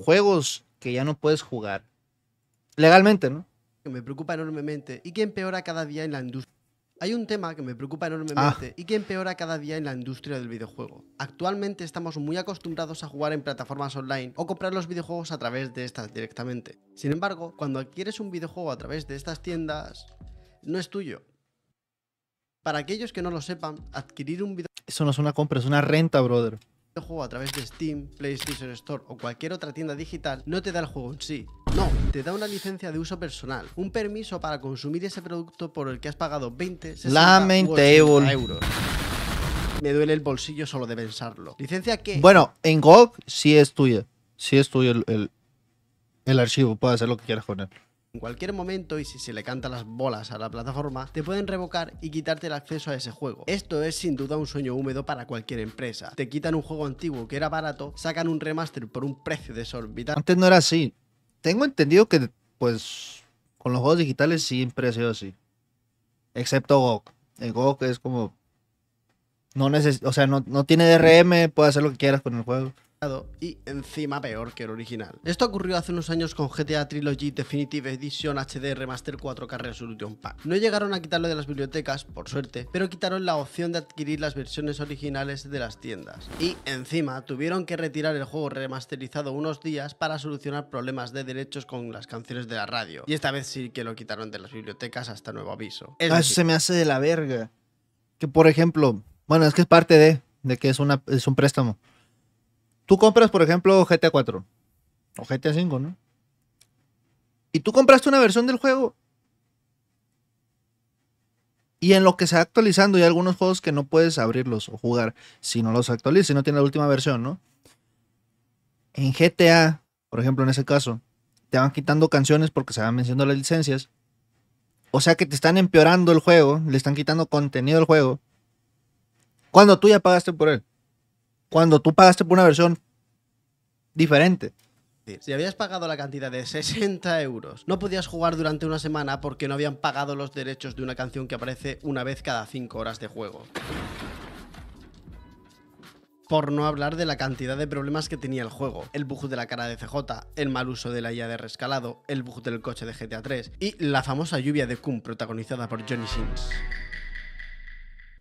juegos que ya no puedes jugar legalmente, ¿no? Que me preocupa enormemente y que empeora cada día en la industria. Hay un tema que me preocupa enormemente ah. y que empeora cada día en la industria del videojuego. Actualmente estamos muy acostumbrados a jugar en plataformas online o comprar los videojuegos a través de estas directamente. Sin embargo, cuando adquieres un videojuego a través de estas tiendas, no es tuyo. Para aquellos que no lo sepan, adquirir un videojuego... Eso no es una compra, es una renta, brother juego a través de Steam, PlayStation Store o cualquier otra tienda digital, no te da el juego en sí. No, te da una licencia de uso personal, un permiso para consumir ese producto por el que has pagado 20, 60 o euros. Me duele el bolsillo solo de pensarlo. ¿Licencia qué? Bueno, en GOG sí es tuya. Sí es tuyo el, el archivo, puedes hacer lo que quieras con él en cualquier momento y si se le canta las bolas a la plataforma, te pueden revocar y quitarte el acceso a ese juego. Esto es sin duda un sueño húmedo para cualquier empresa. Te quitan un juego antiguo que era barato, sacan un remaster por un precio desorbitante. Antes no era así. Tengo entendido que, pues, con los juegos digitales siempre ha sido así. Excepto GOG. El GOG es como. No o sea, no, no tiene DRM, puede hacer lo que quieras con el juego y encima peor que el original. Esto ocurrió hace unos años con GTA Trilogy Definitive Edition HD Remaster 4K Resolution Pack. No llegaron a quitarlo de las bibliotecas, por suerte, pero quitaron la opción de adquirir las versiones originales de las tiendas. Y encima tuvieron que retirar el juego remasterizado unos días para solucionar problemas de derechos con las canciones de la radio. Y esta vez sí que lo quitaron de las bibliotecas hasta nuevo aviso. Ah, eso se me hace de la verga. Que por ejemplo, bueno, es que es parte de, de que es, una, es un préstamo tú compras, por ejemplo, GTA 4 o GTA 5, ¿no? Y tú compraste una versión del juego. Y en lo que se va actualizando, hay algunos juegos que no puedes abrirlos o jugar si no los actualizas, si no tiene la última versión, ¿no? En GTA, por ejemplo, en ese caso, te van quitando canciones porque se van venciendo las licencias. O sea que te están empeorando el juego, le están quitando contenido al juego. Cuando tú ya pagaste por él cuando tú pagaste por una versión diferente. Si habías pagado la cantidad de 60 euros, no podías jugar durante una semana porque no habían pagado los derechos de una canción que aparece una vez cada 5 horas de juego. Por no hablar de la cantidad de problemas que tenía el juego, el bug de la cara de CJ, el mal uso de la IA de rescalado, el bug del coche de GTA 3 y la famosa lluvia de Kun protagonizada por Johnny Sims.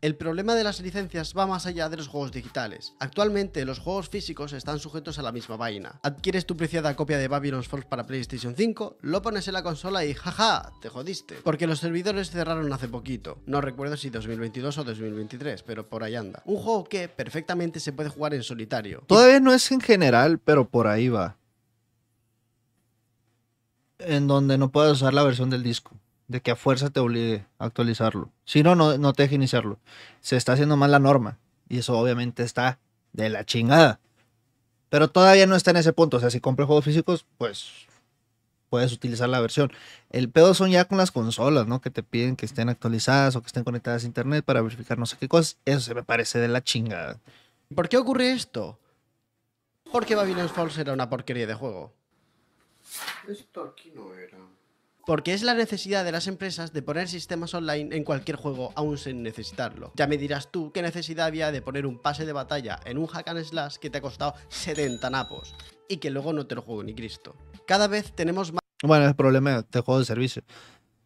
El problema de las licencias va más allá de los juegos digitales. Actualmente los juegos físicos están sujetos a la misma vaina. Adquieres tu preciada copia de Babylon's Falls para PlayStation 5, lo pones en la consola y jaja, te jodiste. Porque los servidores cerraron hace poquito. No recuerdo si 2022 o 2023, pero por ahí anda. Un juego que perfectamente se puede jugar en solitario. Todavía no es en general, pero por ahí va. En donde no puedes usar la versión del disco de que a fuerza te obligue a actualizarlo. Si no, no, no te deje iniciarlo. Se está haciendo mal la norma y eso obviamente está de la chingada. Pero todavía no está en ese punto. O sea, si compras juegos físicos, pues puedes utilizar la versión. El pedo son ya con las consolas, ¿no? Que te piden que estén actualizadas o que estén conectadas a internet para verificar no sé qué cosas. Eso se me parece de la chingada. ¿Por qué ocurre esto? Porque Babylon's Falls era una porquería de juego. Esto aquí no era. Porque es la necesidad de las empresas de poner sistemas online en cualquier juego aún sin necesitarlo. Ya me dirás tú qué necesidad había de poner un pase de batalla en un hack and slash que te ha costado 70 napos y que luego no te lo juego ni Cristo. Cada vez tenemos más... Bueno, el problema de juego de servicio.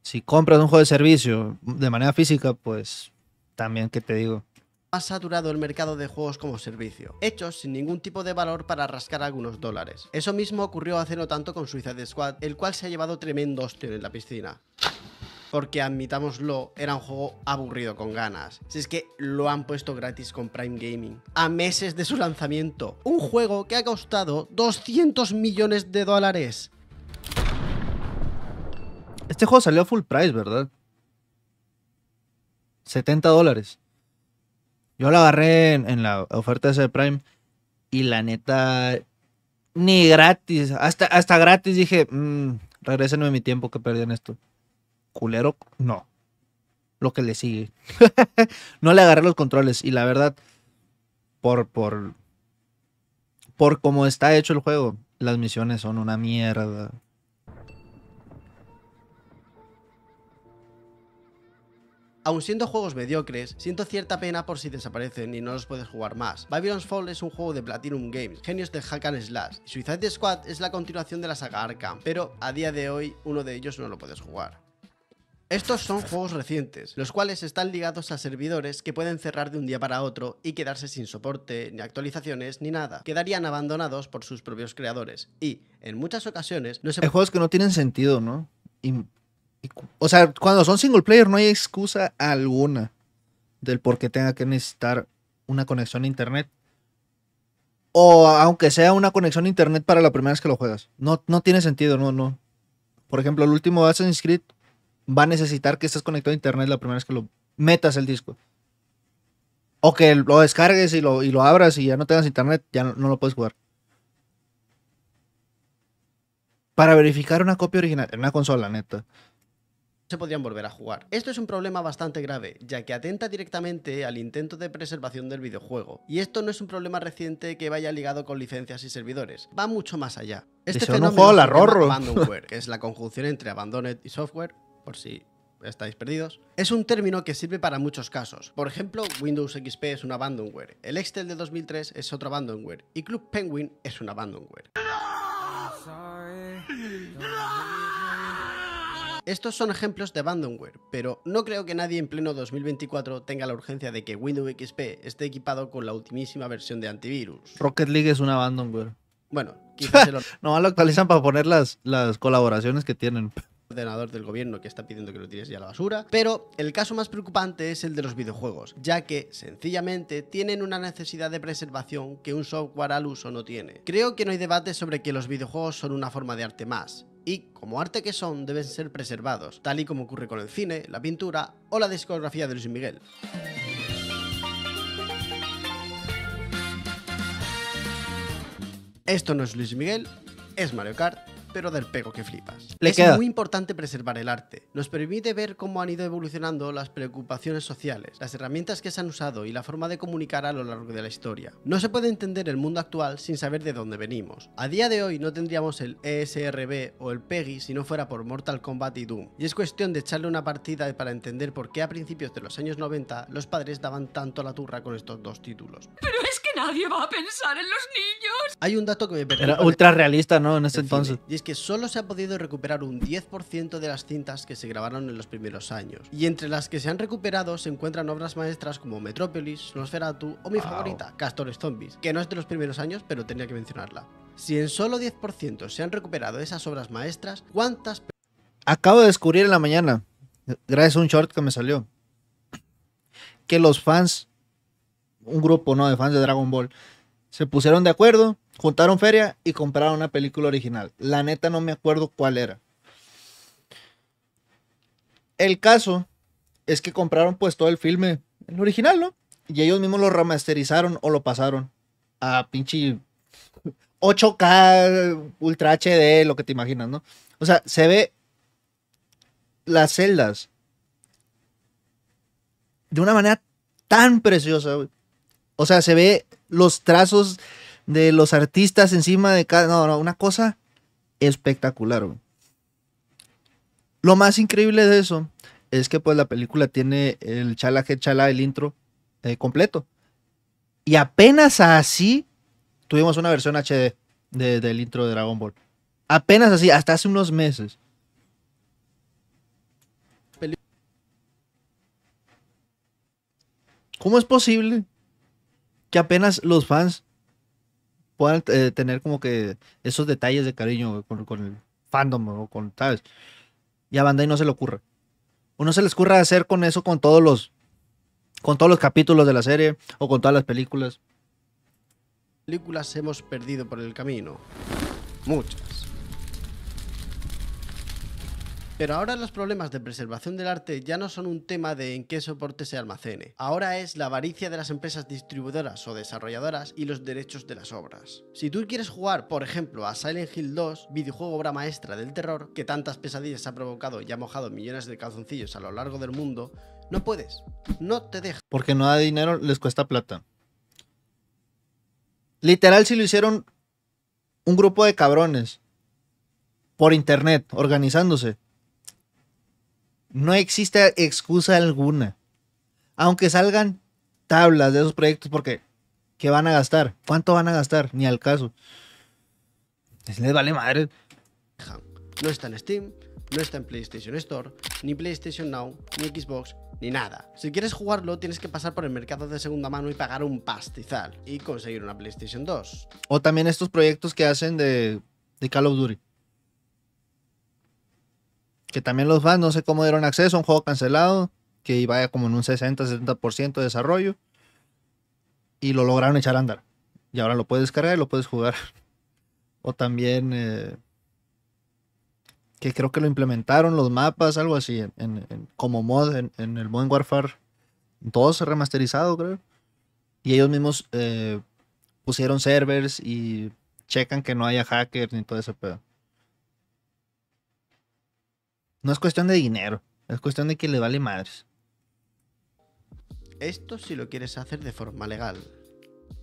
Si compras un juego de servicio de manera física, pues también ¿qué te digo ha saturado el mercado de juegos como servicio, hechos sin ningún tipo de valor para rascar algunos dólares. Eso mismo ocurrió hace no tanto con Suicide Squad, el cual se ha llevado tremendo hostia en la piscina porque admitámoslo, era un juego aburrido con ganas. Si es que lo han puesto gratis con Prime Gaming, a meses de su lanzamiento. Un juego que ha costado 200 millones de dólares. Este juego salió a full price, ¿verdad? 70 dólares. Yo la agarré en, la oferta de de Prime y la neta, ni gratis, hasta, hasta gratis dije, mm, regresenme mi tiempo que perdí en esto. Culero, no. Lo que le sigue. no le agarré los controles y la verdad, por, por, por cómo está hecho el juego, las misiones son una mierda. Aun siendo juegos mediocres, siento cierta pena por si desaparecen y no los puedes jugar más. Babylon's Fall es un juego de Platinum Games, genios de hack and slash. Suicide Squad es la continuación de la saga Arkham, pero a día de hoy uno de ellos no lo puedes jugar. Estos son juegos recientes, los cuales están ligados a servidores que pueden cerrar de un día para otro y quedarse sin soporte, ni actualizaciones, ni nada. Quedarían abandonados por sus propios creadores y, en muchas ocasiones, no se... juegos que no tienen sentido, ¿no? Y o sea, cuando son single player no hay excusa alguna del por qué tenga que necesitar una conexión a internet. O aunque sea una conexión a internet para la primera vez que lo juegas. No, no tiene sentido, no, no. Por ejemplo, el último Assassin's Creed va a necesitar que estés conectado a internet la primera vez que lo metas el disco. O que lo descargues y lo, y lo abras y ya no tengas internet, ya no, no lo puedes jugar. Para verificar una copia original en una consola, neta se podían volver a jugar. Esto es un problema bastante grave, ya que atenta directamente al intento de preservación del videojuego. Y esto no es un problema reciente que vaya ligado con licencias y servidores, va mucho más allá. Este fenómeno Abandonware, que es la conjunción entre abandoned y software, por si estáis perdidos, es un término que sirve para muchos casos. Por ejemplo, Windows XP es un abandonware, el Excel de 2003 es otro abandonware y Club Penguin es un abandonware. Estos son ejemplos de abandonware, pero no creo que nadie en pleno 2024 tenga la urgencia de que Windows XP esté equipado con la ultimísima versión de antivirus. Rocket League es un abandonware. Bueno, quizás no lo... actualizan para poner las, las colaboraciones que tienen ordenador del gobierno que está pidiendo que lo tires ya a la basura, pero el caso más preocupante es el de los videojuegos, ya que sencillamente tienen una necesidad de preservación que un software al uso no tiene. Creo que no hay debate sobre que los videojuegos son una forma de arte más, y, como arte que son, deben ser preservados, tal y como ocurre con el cine, la pintura o la discografía de Luis Miguel. Esto no es Luis Miguel, es Mario Kart pero del pego que flipas. es muy importante preservar el arte. Nos permite ver cómo han ido evolucionando las preocupaciones sociales, las herramientas que se han usado y la forma de comunicar a lo largo de la historia. No se puede entender el mundo actual sin saber de dónde venimos. A día de hoy no tendríamos el ESRB o el PEGI si no fuera por Mortal Kombat y Doom. Y es cuestión de echarle una partida para entender por qué a principios de los años 90 los padres daban tanto la turra con estos dos títulos. Pero es que nadie va a pensar en los niños. Hay un dato que me Era ultra realista, ¿no? En ese entonces es que solo se ha podido recuperar un 10% de las cintas que se grabaron en los primeros años. Y entre las que se han recuperado se encuentran obras maestras como Metrópolis, Nosferatu o mi favorita, Castores Zombies, que no es de los primeros años, pero tenía que mencionarla. Si en solo 10% se han recuperado esas obras maestras, ¿cuántas... Acabo de descubrir en la mañana, gracias a un short que me salió, que los fans, un grupo no de fans de Dragon Ball, se pusieron de acuerdo juntaron feria y compraron una película original. La neta no me acuerdo cuál era. El caso es que compraron pues todo el filme, el original, ¿no? Y ellos mismos lo remasterizaron o lo pasaron a pinche 8K, Ultra HD, lo que te imaginas, ¿no? O sea, se ve las celdas de una manera tan preciosa, O sea, se ve los trazos de los artistas encima de cada. No, no, una cosa espectacular, Lo más increíble de eso es que, pues, la película tiene el chala, que chala, el intro eh, completo. Y apenas así tuvimos una versión HD del intro de Dragon Ball. Apenas así, hasta hace unos meses. ¿Cómo es posible que apenas los fans puedan eh, tener como que esos detalles de cariño con, el fandom o con, tal Y a Bandai no se le O no se les ocurra hacer con eso con todos los con todos los capítulos de la serie o con todas las películas. Películas hemos perdido por el camino. Muchas. Pero ahora los problemas de preservación del arte ya no son un tema de en qué soporte se almacene. Ahora es la avaricia de las empresas distribuidoras o desarrolladoras y los derechos de las obras. Si tú quieres jugar, por ejemplo, a Silent Hill 2, videojuego obra maestra del terror, que tantas pesadillas ha provocado y ha mojado millones de calzoncillos a lo largo del mundo, no puedes. No te deja. Porque no da dinero, les cuesta plata. Literal, si lo hicieron un grupo de cabrones por internet, organizándose no existe excusa alguna. Aunque salgan tablas de esos proyectos, porque ¿qué van a gastar? ¿Cuánto van a gastar? Ni al caso. Les vale madre. No está en Steam, no está en PlayStation Store, ni PlayStation Now, ni Xbox, ni nada. Si quieres jugarlo, tienes que pasar por el mercado de segunda mano y pagar un pastizal y conseguir una PlayStation 2. O también estos proyectos que hacen de, de Call of Duty. Que también los fans, no sé cómo dieron acceso a un juego cancelado, que iba como en un 60-70% de desarrollo. Y lo lograron echar a andar. Y ahora lo puedes descargar y lo puedes jugar. O también eh, que creo que lo implementaron los mapas, algo así, como mod en, el Modern Warfare 2 remasterizado, creo. Y ellos mismos eh, pusieron servers y checan que no haya hackers ni todo ese pedo. No es cuestión de dinero, es cuestión de que le vale más. Esto si lo quieres hacer de forma legal.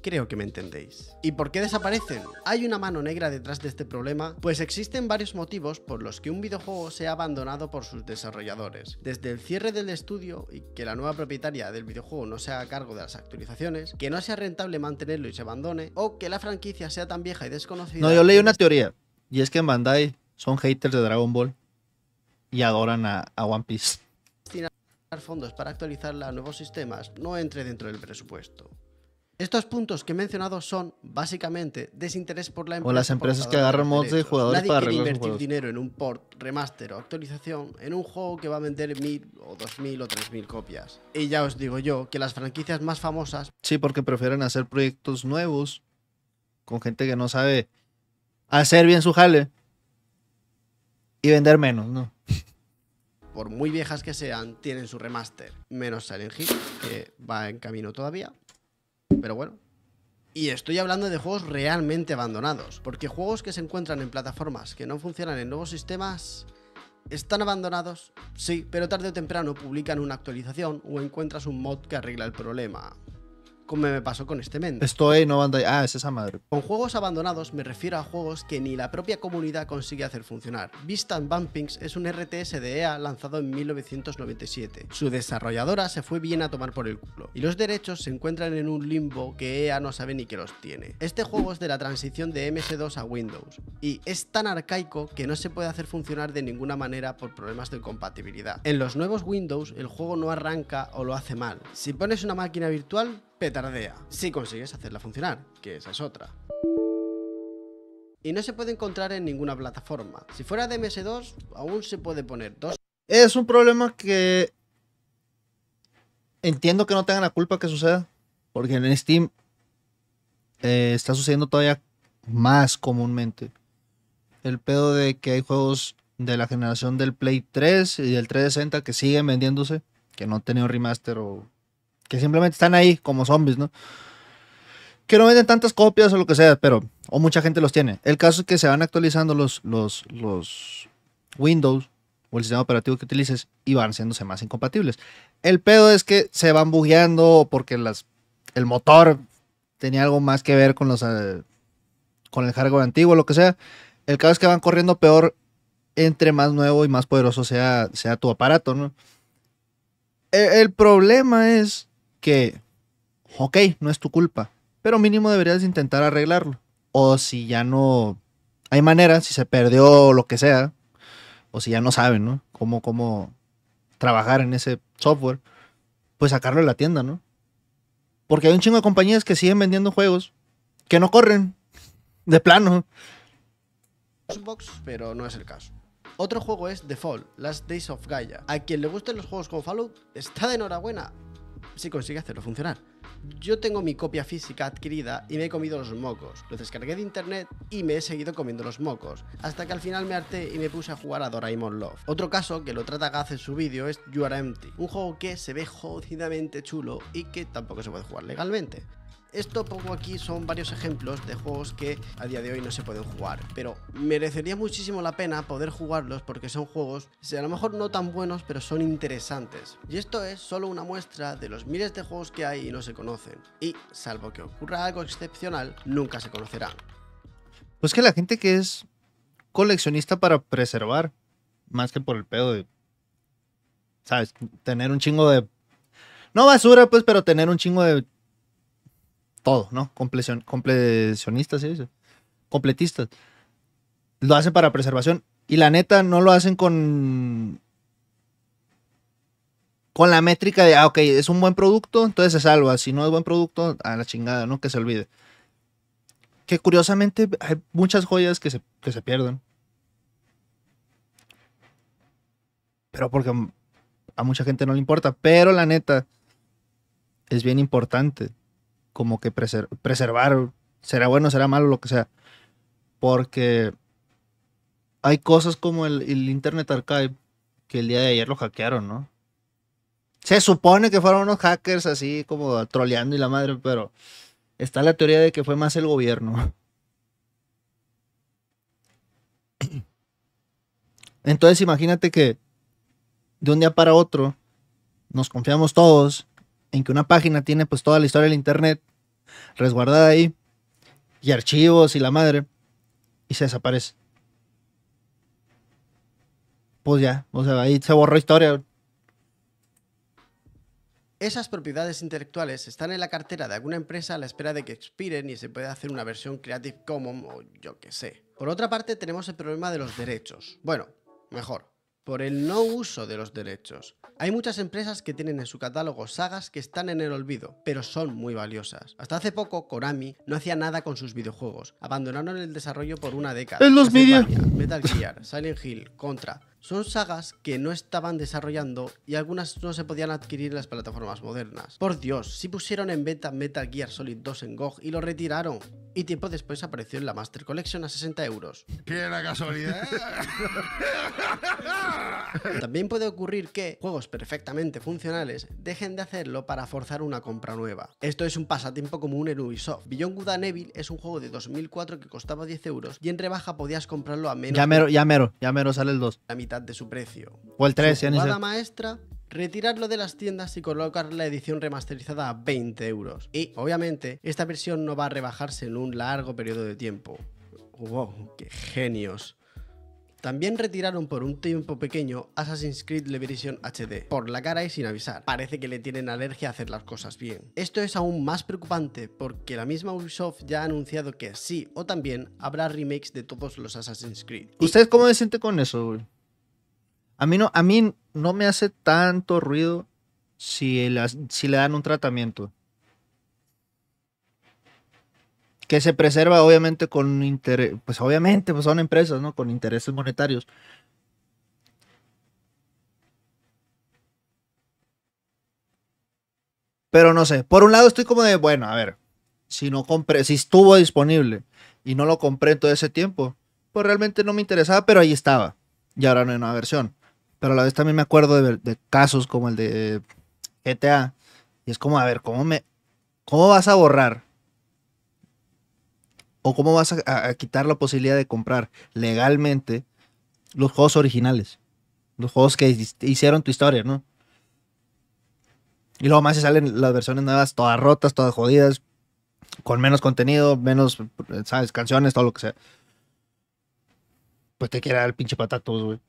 Creo que me entendéis. ¿Y por qué desaparecen? ¿Hay una mano negra detrás de este problema? Pues existen varios motivos por los que un videojuego sea abandonado por sus desarrolladores. Desde el cierre del estudio y que la nueva propietaria del videojuego no se haga cargo de las actualizaciones, que no sea rentable mantenerlo y se abandone, o que la franquicia sea tan vieja y desconocida. No, yo leí una teoría, y es que en Bandai son haters de Dragon Ball y adoran a, One Piece. Destinar fondos para actualizarla a nuevos sistemas no entre dentro del presupuesto. Estos puntos que he mencionado son básicamente desinterés por la empresa. O las empresas que agarran mods de jugadores Nadie para quiere que invertir dinero en un port, remaster o actualización en un juego que va a vender mil o dos mil o tres mil copias. Y ya os digo yo que las franquicias más famosas. Sí, porque prefieren hacer proyectos nuevos con gente que no sabe hacer bien su jale y vender menos, ¿no? por muy viejas que sean, tienen su remaster. Menos Silent Hill, que va en camino todavía. Pero bueno. Y estoy hablando de juegos realmente abandonados, porque juegos que se encuentran en plataformas que no funcionan en nuevos sistemas ¿Están abandonados? Sí, pero tarde o temprano publican una actualización o encuentras un mod que arregla el problema como me pasó con este men. eh, no banda. Ah, es esa madre. Con juegos abandonados me refiero a juegos que ni la propia comunidad consigue hacer funcionar. Vistan Bumpings es un RTS de EA lanzado en 1997. Su desarrolladora se fue bien a tomar por el culo y los derechos se encuentran en un limbo que EA no sabe ni que los tiene. Este juego es de la transición de MS2 a Windows y es tan arcaico que no se puede hacer funcionar de ninguna manera por problemas de compatibilidad. En los nuevos Windows el juego no arranca o lo hace mal. Si pones una máquina virtual, petardea, si consigues hacerla funcionar, que esa es otra. Y no se puede encontrar en ninguna plataforma. Si fuera de MS2, aún se puede poner dos. Es un problema que entiendo que no tengan la culpa que suceda, porque en Steam eh, está sucediendo todavía más comúnmente. El pedo de que hay juegos de la generación del Play 3 y del 360 que siguen vendiéndose, que no han tenido remaster o que simplemente están ahí como zombies, ¿no? Que no venden tantas copias o lo que sea, pero, o mucha gente los tiene. El caso es que se van actualizando los, los, los Windows o el sistema operativo que utilices y van haciéndose más incompatibles. El pedo es que se van bugueando porque las, el motor tenía algo más que ver con los eh, con el hardware antiguo, o lo que sea. El caso es que van corriendo peor entre más nuevo y más poderoso sea, sea tu aparato, ¿no? E, el problema es que, ok, no es tu culpa, pero mínimo deberías intentar arreglarlo. O si ya no hay manera, si se perdió lo que sea, o si ya no saben, ¿no? Cómo, cómo trabajar en ese software, pues sacarlo de la tienda, ¿no? Porque hay un chingo de compañías que siguen vendiendo juegos que no corren, de plano. pero no es el caso. Otro juego es The Fall, Last Days of Gaia. A quien le gusten los juegos como Fallout, está de enhorabuena si consigue hacerlo funcionar. Yo tengo mi copia física adquirida y me he comido los mocos. Lo descargué de internet y me he seguido comiendo los mocos, hasta que al final me harté y me puse a jugar a Doraemon Love. Otro caso que lo trata Gaz en su vídeo es You Are Empty, un juego que se ve jodidamente chulo y que tampoco se puede jugar legalmente. Esto pongo aquí son varios ejemplos de juegos que a día de hoy no se pueden jugar, pero merecería muchísimo la pena poder jugarlos porque son juegos, a lo mejor no tan buenos, pero son interesantes. Y esto es solo una muestra de los miles de juegos que hay y no se conocen. Y, salvo que ocurra algo excepcional, nunca se conocerán. Pues que la gente que es coleccionista para preservar, más que por el pedo de, ¿sabes? Tener un chingo de... No basura, pues, pero tener un chingo de todo, ¿no? completistas, completionistas, Completistas. Lo hacen para preservación. Y la neta, no lo hacen con. Con la métrica de, ah, ok, es un buen producto, entonces se salva. Si no es buen producto, a la chingada, ¿no? Que se olvide. Que curiosamente hay muchas joyas que se, que se pierden. Pero porque a mucha gente no le importa. Pero la neta, es bien importante como que preservar, será bueno, será malo, lo que sea. Porque hay cosas como el, el, Internet Archive que el día de ayer lo hackearon, ¿no? Se supone que fueron unos hackers así como troleando y la madre, pero está la teoría de que fue más el gobierno. Entonces imagínate que de un día para otro nos confiamos todos en que una página tiene pues toda la historia del internet resguardada ahí y archivos y la madre y se desaparece. Pues ya, o sea, ahí se borró historia. Esas propiedades intelectuales están en la cartera de alguna empresa a la espera de que expiren y se pueda hacer una versión Creative Commons o yo qué sé. Por otra parte, tenemos el problema de los derechos. Bueno, mejor, por el no uso de los derechos. Hay muchas empresas que tienen en su catálogo sagas que están en el olvido, pero son muy valiosas. Hasta hace poco, Konami no hacía nada con sus videojuegos, abandonaron el desarrollo por una década. En los medios. Metal Gear, Silent Hill, Contra, son sagas que no estaban desarrollando y algunas no se podían adquirir en las plataformas modernas. Por Dios, si pusieron en beta Metal Gear Solid 2 en GOG y lo retiraron. Y tiempo después apareció en la Master Collection a 60 euros. ¡Qué la casualidad! También puede ocurrir que juegos perfectamente funcionales dejen de hacerlo para forzar una compra nueva. Esto es un pasatiempo común en Ubisoft. Beyond Good and Evil es un juego de 2004 que costaba 10 euros y en rebaja podías comprarlo a menos. Ya mero, ya mero, ya mero sale el 2. La mitad de su precio. O el 3, su jugada maestra, retirarlo de las tiendas y colocar la edición remasterizada a 20 euros. Y, obviamente, esta versión no va a rebajarse en un largo periodo de tiempo. ¡Wow! ¡Qué genios! También retiraron por un tiempo pequeño Assassin's Creed Liberation HD, por la cara y sin avisar. Parece que le tienen alergia a hacer las cosas bien. Esto es aún más preocupante porque la misma Ubisoft ya ha anunciado que sí o también habrá remakes de todos los Assassin's Creed. ¿Ustedes cómo se siente con eso, güey? A mí no, a mí no me hace tanto ruido si, le dan un tratamiento. Que se preserva obviamente con interés, pues obviamente pues son empresas, ¿no? Con intereses monetarios. Pero no sé, por un lado estoy como de, bueno, a ver, si no compré, si estuvo disponible y no lo compré en todo ese tiempo, pues realmente no me interesaba, pero ahí estaba. Y ahora no hay una versión pero a la vez también me acuerdo de, casos como el de GTA. Y es como, a ver, ¿cómo, me, cómo vas a borrar? ¿O cómo vas a, quitar la posibilidad de comprar legalmente los juegos originales? Los juegos que hicieron tu historia, ¿no? Y luego más se salen las versiones nuevas, todas rotas, todas jodidas, con menos contenido, menos, ¿sabes? Canciones, todo lo que sea. Pues te queda el pinche patato, güey.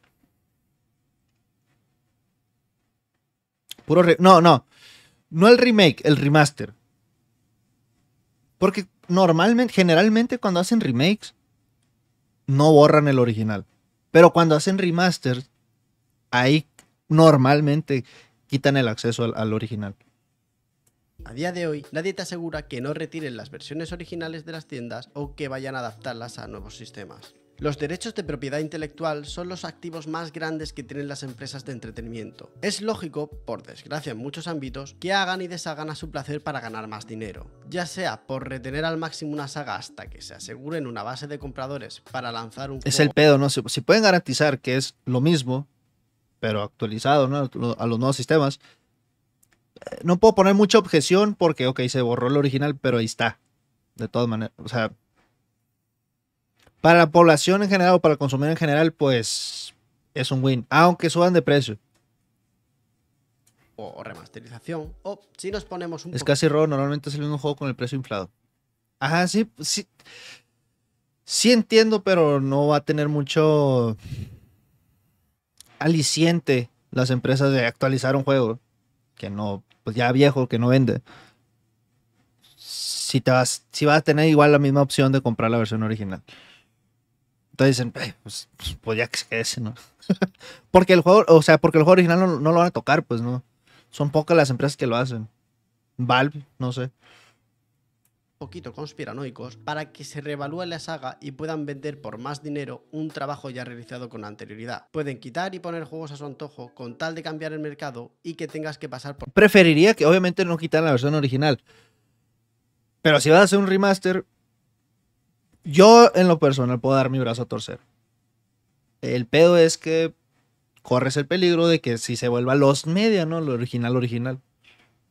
no, no. No el remake, el remaster. Porque normalmente, generalmente cuando hacen remakes, no borran el original. Pero cuando hacen remasters, ahí normalmente quitan el acceso al original. A día de hoy, nadie te asegura que no retiren las versiones originales de las tiendas o que vayan a adaptarlas a nuevos sistemas. Los derechos de propiedad intelectual son los activos más grandes que tienen las empresas de entretenimiento. Es lógico, por desgracia en muchos ámbitos, que hagan y deshagan a su placer para ganar más dinero, ya sea por retener al máximo una saga hasta que se aseguren una base de compradores para lanzar un... Es el pedo, ¿no? Si, si, pueden garantizar que es lo mismo, pero actualizado ¿no? a los nuevos sistemas, eh, no puedo poner mucha objeción porque, ok, se borró el original, pero ahí está. De todas maneras, o sea, para la población en general o para el consumidor en general, pues es un win, aunque suban de precio. O remasterización, o si nos ponemos un... Es casi robo, normalmente es el juego con el precio inflado. Ajá, sí, sí. Sí entiendo, pero no va a tener mucho aliciente las empresas de actualizar un juego que no, pues ya viejo, que no vende. Si, te vas, si vas a tener igual la misma opción de comprar la versión original. Entonces dicen, pues, pues, pues, ya que se ¿no? porque el juego, o sea, porque el juego original no, lo van a tocar, pues no. Son pocas las empresas que lo hacen. Valve, no sé. Poquito conspiranoicos para que se revalúe la saga y puedan vender por más dinero un trabajo ya realizado con anterioridad. Pueden quitar y poner juegos a su antojo con tal de cambiar el mercado y que tengas que pasar por. Preferiría que obviamente no quitaran la versión original. Pero si vas a hacer un remaster, yo en lo personal puedo dar mi brazo a torcer. El pedo es que corres el peligro de que si se vuelva los media, ¿no? Lo original, original.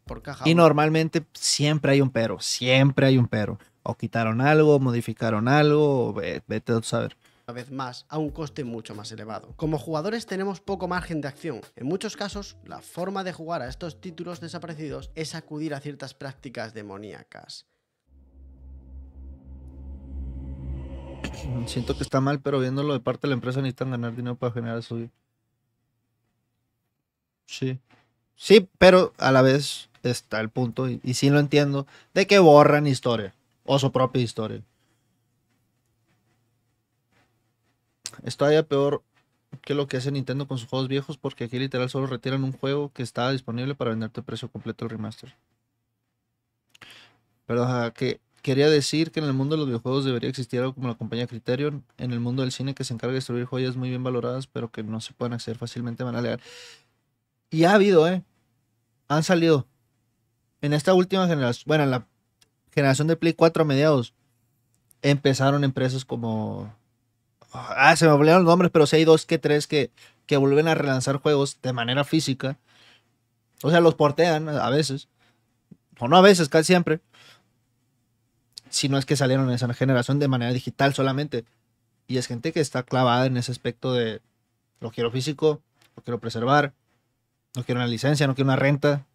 Por caja. Y normalmente siempre hay un pero, siempre hay un pero. O quitaron algo, modificaron algo, vete a saber una vez más a un coste mucho más elevado. Como jugadores tenemos poco margen de acción. En muchos casos, la forma de jugar a estos títulos desaparecidos es acudir a ciertas prácticas demoníacas. Siento que está mal, pero viéndolo de parte de la empresa necesitan ganar dinero para generar su. Sí. Sí, pero a la vez está el punto, y, sí lo entiendo, de que borran historia o su propia historia. Esto ya peor que lo que hace Nintendo con sus juegos viejos, porque aquí literal solo retiran un juego que está disponible para venderte precio completo el remaster. Pero ojalá que Quería decir que en el mundo de los videojuegos debería existir algo como la compañía Criterion, en el mundo del cine que se encarga de destruir joyas muy bien valoradas, pero que no se pueden acceder fácilmente van a leer Y ha habido, ¿eh? Han salido. En esta última generación, bueno, la generación de Play 4 a mediados, empezaron empresas como... Ah, se me olvidaron los nombres, pero sí hay dos que tres que, que vuelven a relanzar juegos de manera física. O sea, los portean a veces. O no a veces, casi siempre si no es que salieron en esa generación de manera digital solamente. Y es gente que está clavada en ese aspecto de lo quiero físico, lo quiero preservar, no quiero una licencia, no quiero una renta.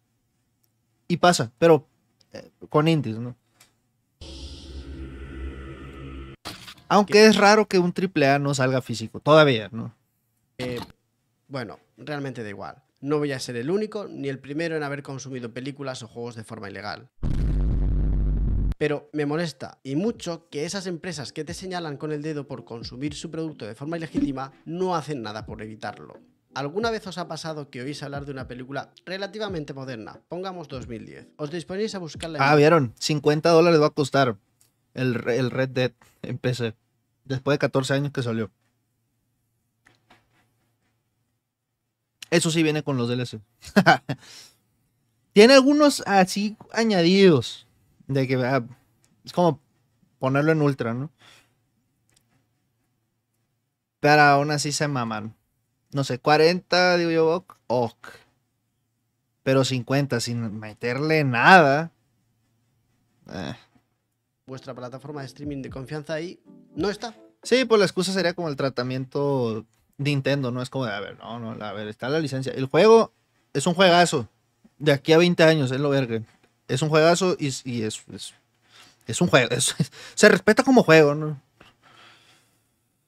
Y pasa, pero eh, con indies, ¿no? Aunque es raro que un AAA no salga físico, todavía, ¿no? Eh, bueno, realmente da igual. No voy a ser el único ni el primero en haber consumido películas o juegos de forma ilegal. Pero me molesta y mucho que esas empresas que te señalan con el dedo por consumir su producto de forma ilegítima no hacen nada por evitarlo. ¿Alguna vez os ha pasado que oís hablar de una película relativamente moderna? Pongamos 2010. Os disponéis a buscarla. En... Ah, vieron, 50 dólares va a costar el, el Red Dead en PC. Después de 14 años que salió. Eso sí viene con los DLC. Tiene algunos así añadidos. De que vea. Ah, es como ponerlo en ultra, ¿no? Pero aún así se maman. No sé, 40, digo yo, ok. Pero 50, sin meterle nada. Eh. Vuestra plataforma de streaming de confianza ahí no está. Sí, pues la excusa sería como el tratamiento Nintendo, ¿no? Es como de, a ver, no, no, a ver, está la licencia. El juego es un juegazo. De aquí a 20 años, es lo verga. Es un juegazo y, es, es, un juego. se respeta como juego, ¿no?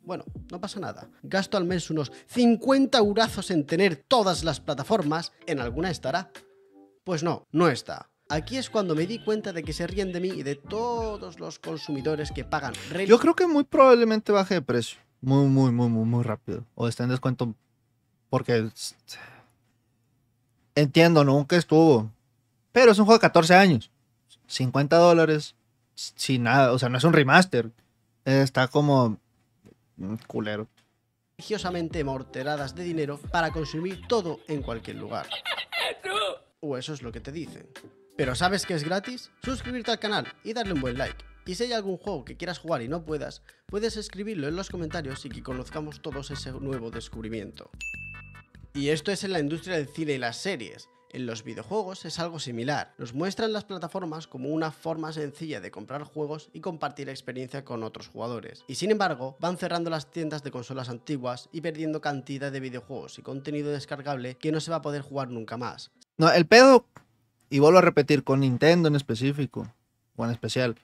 Bueno, no pasa nada. Gasto al mes unos 50 eurazos en tener todas las plataformas. ¿En alguna estará? Pues no, no está. Aquí es cuando me di cuenta de que se ríen de mí y de todos los consumidores que pagan. Yo creo que muy probablemente baje de precio. Muy, muy, muy, muy, muy rápido. O está en descuento porque... Entiendo, nunca estuvo. Pero es un juego de 14 años. 50 dólares. Sin nada. O sea, no es un remaster. Está como. Mm, culero. Religiosamente morteradas de dinero para consumir todo en cualquier lugar. O eso es lo que te dicen. Pero ¿sabes que es gratis? Suscribirte al canal y darle un buen like. Y si hay algún juego que quieras jugar y no puedas, puedes escribirlo en los comentarios y que conozcamos todos ese nuevo descubrimiento. Y esto es en la industria del cine y las series en los videojuegos es algo similar. Nos muestran las plataformas como una forma sencilla de comprar juegos y compartir experiencia con otros jugadores. Y sin embargo, van cerrando las tiendas de consolas antiguas y perdiendo cantidad de videojuegos y contenido descargable que no se va a poder jugar nunca más. No, el pedo, y vuelvo a repetir, con Nintendo en específico, o en especial,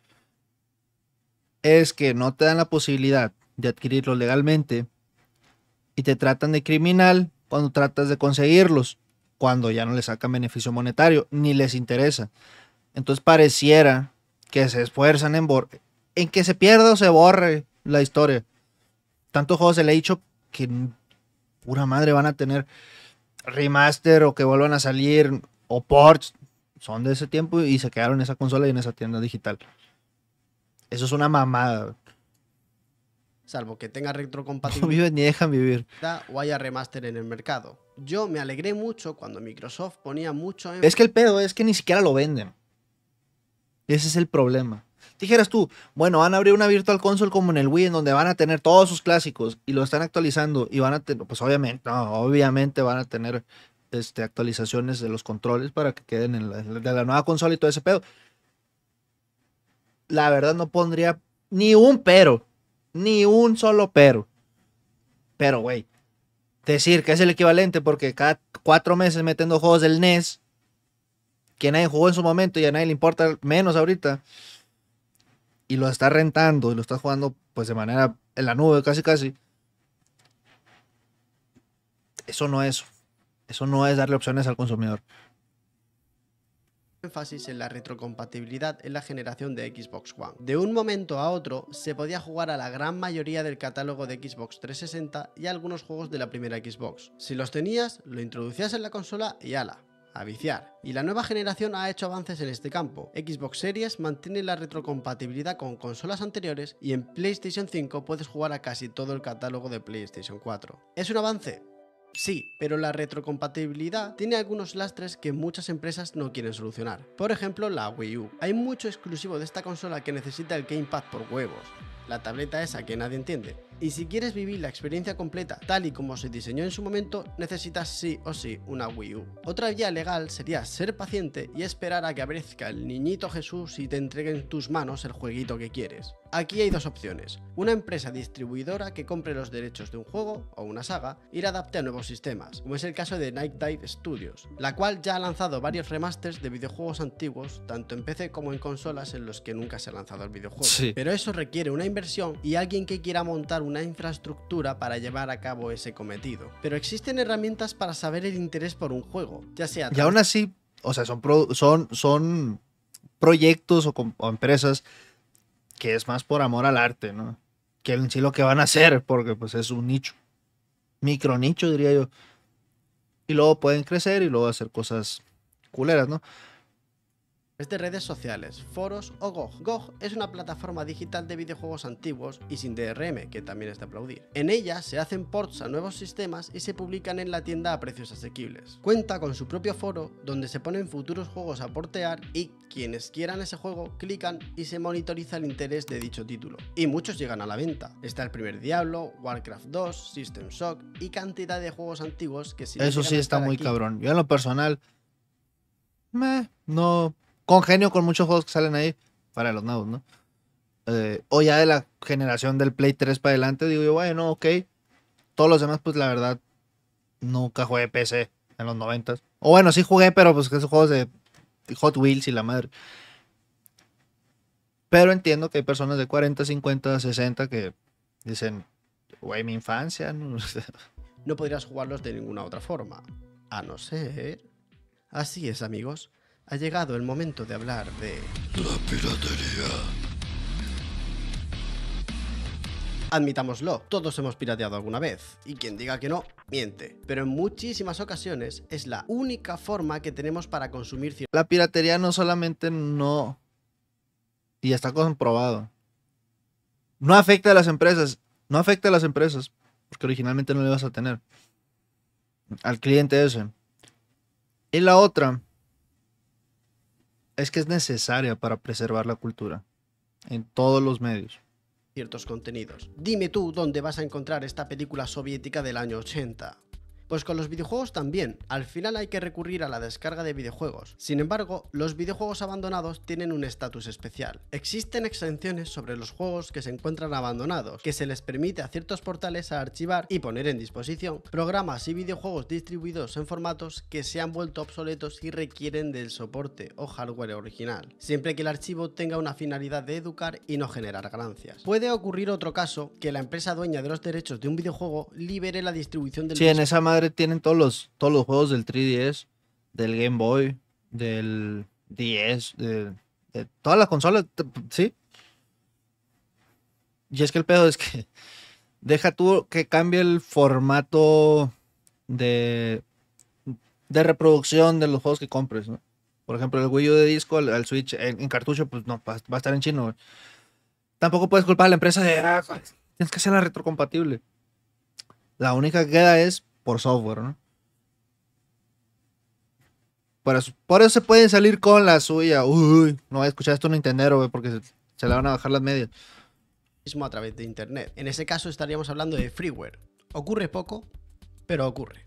es que no te dan la posibilidad de adquirirlos legalmente y te tratan de criminal cuando tratas de conseguirlos cuando ya no le sacan beneficio monetario, ni les interesa. Entonces pareciera que se esfuerzan en, en que se pierda o se borre la historia. Tantos juegos se le ha dicho que pura madre van a tener remaster o que vuelvan a salir o ports. Son de ese tiempo y se quedaron en esa consola y en esa tienda digital. Eso es una mamada. Salvo que tenga retrocompatibilidad. No viven ni dejan vivir. O haya remaster en el mercado yo me alegré mucho cuando Microsoft ponía mucho... Es que el pedo es que ni siquiera lo venden. Ese es el problema. Dijeras tú, bueno, van a abrir una Virtual Console como en el Wii, en donde van a tener todos sus clásicos y lo están actualizando y van a tener, pues obviamente, obviamente van a tener este, actualizaciones de los controles para que queden en la, de la nueva consola y todo ese pedo. La verdad no pondría ni un pero, ni un solo pero. Pero, güey, decir que es el equivalente porque cada cuatro meses metiendo juegos del NES, que nadie jugó en su momento y a nadie le importa menos ahorita, y lo está rentando y lo está jugando pues de manera en la nube casi casi, eso no es, eso no es darle opciones al consumidor énfasis en la retrocompatibilidad en la generación de Xbox One. De un momento a otro, se podía jugar a la gran mayoría del catálogo de Xbox 360 y algunos juegos de la primera Xbox. Si los tenías, lo introducías en la consola y ala, a viciar. Y la nueva generación ha hecho avances en este campo. Xbox Series mantiene la retrocompatibilidad con consolas anteriores y en PlayStation 5 puedes jugar a casi todo el catálogo de PlayStation 4. ¿Es un avance? Sí, pero la retrocompatibilidad tiene algunos lastres que muchas empresas no quieren solucionar. Por ejemplo, la Wii U. Hay mucho exclusivo de esta consola que necesita el Gamepad por huevos, la tableta esa que nadie entiende y si quieres vivir la experiencia completa tal y como se diseñó en su momento, necesitas sí o sí una Wii U. Otra vía legal sería ser paciente y esperar a que aparezca el niñito Jesús y te entregue en tus manos el jueguito que quieres. Aquí hay dos opciones, una empresa distribuidora que compre los derechos de un juego o una saga y la adapte a nuevos sistemas, como es el caso de Night Dive Studios, la cual ya ha lanzado varios remasters de videojuegos antiguos, tanto en PC como en consolas en los que nunca se ha lanzado el videojuego. Pero eso requiere una inversión y alguien que quiera montar un una infraestructura para llevar a cabo ese cometido. Pero existen herramientas para saber el interés por un juego, ya sea... Y aún así, o sea, son, son, son proyectos o, o, empresas que es más por amor al arte, ¿no? Que en sí lo que van a hacer, porque pues es un nicho. Micro nicho, diría yo. Y luego pueden crecer y luego hacer cosas culeras, ¿no? Es de redes sociales, foros o GOG. GOG es una plataforma digital de videojuegos antiguos y sin DRM, que también es de aplaudir. En ella se hacen ports a nuevos sistemas y se publican en la tienda a precios asequibles. Cuenta con su propio foro donde se ponen futuros juegos a portear y quienes quieran ese juego clican y se monitoriza el interés de dicho título. Y muchos llegan a la venta. Está el primer Diablo, Warcraft 2, System Shock y cantidad de juegos antiguos que si Eso sí está muy cabrón. Yo en lo personal... Meh, no, Congenio genio, con muchos juegos que salen ahí para los nuevos, ¿no? Eh, o ya de la generación del Play 3 para adelante, digo yo, bueno, ok. Todos los demás, pues la verdad, nunca jugué PC en los 90. O bueno, sí jugué, pero pues que esos juegos de Hot Wheels y la madre. Pero entiendo que hay personas de 40, 50, 60 que dicen, güey, mi infancia. No, no podrías jugarlos de ninguna otra forma. A no ser. Así es, amigos ha llegado el momento de hablar de... La piratería. Admitámoslo, todos hemos pirateado alguna vez, y quien diga que no, miente. Pero en muchísimas ocasiones es la única forma que tenemos para consumir... La piratería no solamente no... Y está comprobado. No afecta a las empresas. No afecta a las empresas, porque originalmente no le vas a tener. Al cliente ese. Y la otra es que es necesaria para preservar la cultura en todos los medios. Ciertos contenidos. Dime tú dónde vas a encontrar esta película soviética del año 80. Pues con los videojuegos también, al final hay que recurrir a la descarga de videojuegos. Sin embargo, los videojuegos abandonados tienen un estatus especial. Existen exenciones sobre los juegos que se encuentran abandonados, que se les permite a ciertos portales a archivar y poner en disposición programas y videojuegos distribuidos en formatos que se han vuelto obsoletos y requieren del soporte o hardware original, siempre que el archivo tenga una finalidad de educar y no generar ganancias. Puede ocurrir otro caso que la empresa dueña de los derechos de un videojuego libere la distribución del sí, en tienen todos los, todos los juegos del 3DS, del Game Boy, del 10, de, todas las consolas, ¿sí? Y es que el pedo es que deja tú que cambie el formato de, de reproducción de los juegos que compres, Por ejemplo, el Wii U de disco, el, Switch en, cartucho, pues no, va, a estar en chino. Tampoco puedes culpar a la empresa de, ah, tienes que hacerla retrocompatible. La única que queda es por software, ¿no? Por eso, se pueden salir con la suya. Uy, no voy a escuchar esto en Nintendo, porque se, le van a bajar las medias. Mismo a través de Internet. En ese caso estaríamos hablando de freeware. Ocurre poco, pero ocurre.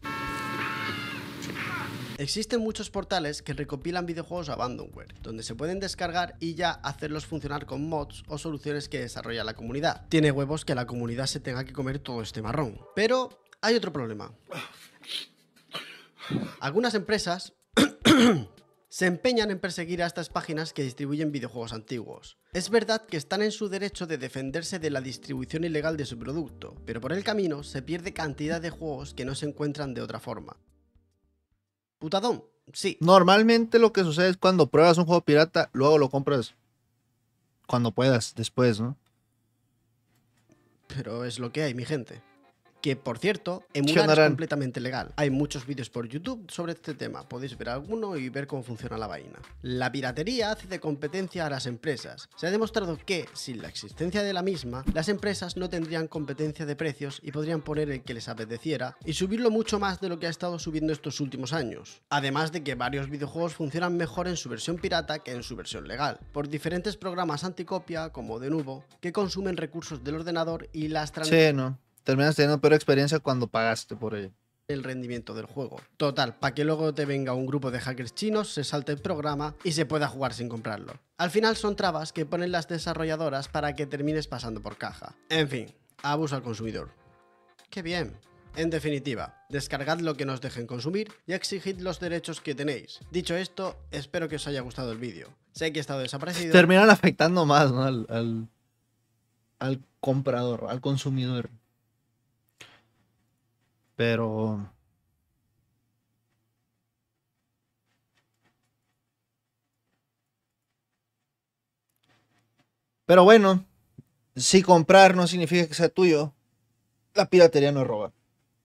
Existen muchos portales que recopilan videojuegos abandonware, donde se pueden descargar y ya hacerlos funcionar con mods o soluciones que desarrolla la comunidad. Tiene huevos que la comunidad se tenga que comer todo este marrón. Pero hay otro problema. Algunas empresas se empeñan en perseguir a estas páginas que distribuyen videojuegos antiguos. Es verdad que están en su derecho de defenderse de la distribución ilegal de su producto, pero por el camino se pierde cantidad de juegos que no se encuentran de otra forma. Putadón, sí. Normalmente lo que sucede es cuando pruebas un juego pirata, luego lo compras cuando puedas, después, ¿no? Pero es lo que hay, mi gente que por cierto, emular es completamente legal. Hay muchos vídeos por YouTube sobre este tema, podéis ver alguno y ver cómo funciona la vaina. La piratería hace de competencia a las empresas. Se ha demostrado que, sin la existencia de la misma, las empresas no tendrían competencia de precios y podrían poner el que les apeteciera y subirlo mucho más de lo que ha estado subiendo estos últimos años. Además de que varios videojuegos funcionan mejor en su versión pirata que en su versión legal, por diferentes programas anticopia como de nuevo, que consumen recursos del ordenador y las, sí, terminas teniendo peor experiencia cuando pagaste por ello. El rendimiento del juego. Total, para que luego te venga un grupo de hackers chinos, se salte el programa y se pueda jugar sin comprarlo. Al final son trabas que ponen las desarrolladoras para que termines pasando por caja. En fin, abuso al consumidor. ¡Qué bien! En definitiva, descargad lo que nos dejen consumir y exigid los derechos que tenéis. Dicho esto, espero que os haya gustado el vídeo. Sé que he estado desaparecido. Terminan afectando más al, al comprador, al consumidor. Pero. Pero bueno, si comprar no significa que sea tuyo, la piratería no es robar.